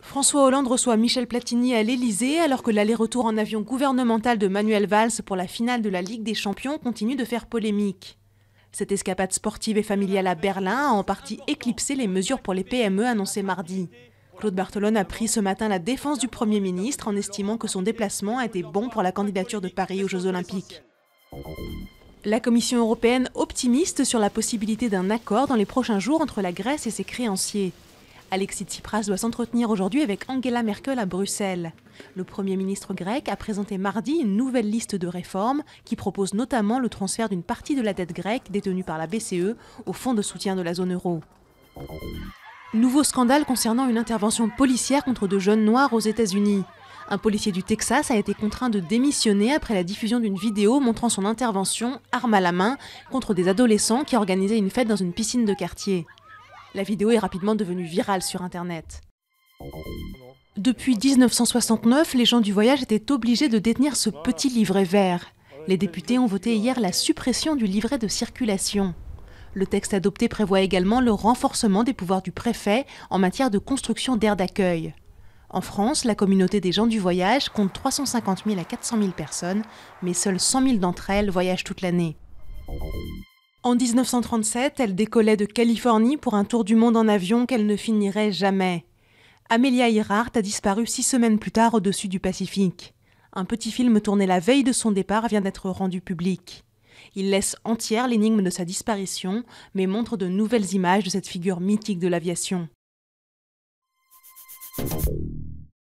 François Hollande reçoit Michel Platini à l'Elysée alors que l'aller-retour en avion gouvernemental de Manuel Valls pour la finale de la Ligue des Champions continue de faire polémique. Cette escapade sportive et familiale à Berlin a en partie éclipsé les mesures pour les PME annoncées mardi. Claude Bartolone a pris ce matin la défense du Premier ministre en estimant que son déplacement a été bon pour la candidature de Paris aux Jeux Olympiques. La Commission européenne optimiste sur la possibilité d'un accord dans les prochains jours entre la Grèce et ses créanciers. Alexis Tsipras doit s'entretenir aujourd'hui avec Angela Merkel à Bruxelles. Le Premier ministre grec a présenté mardi une nouvelle liste de réformes qui propose notamment le transfert d'une partie de la dette grecque détenue par la BCE au fonds de soutien de la zone euro. Nouveau scandale concernant une intervention policière contre de jeunes noirs aux États-Unis. Un policier du Texas a été contraint de démissionner après la diffusion d'une vidéo montrant son intervention, arme à la main, contre des adolescents qui organisaient une fête dans une piscine de quartier. La vidéo est rapidement devenue virale sur Internet. Depuis 1969, les gens du voyage étaient obligés de détenir ce petit livret vert. Les députés ont voté hier la suppression du livret de circulation. Le texte adopté prévoit également le renforcement des pouvoirs du préfet en matière de construction d'aires d'accueil. En France, la communauté des gens du voyage compte 350 000 à 400 000 personnes, mais seules 100 000 d'entre elles voyagent toute l'année. En 1937, elle décollait de Californie pour un tour du monde en avion qu'elle ne finirait jamais. Amelia Earhart a disparu six semaines plus tard au-dessus du Pacifique. Un petit film tourné la veille de son départ vient d'être rendu public. Il laisse entière l'énigme de sa disparition, mais montre de nouvelles images de cette figure mythique de l'aviation.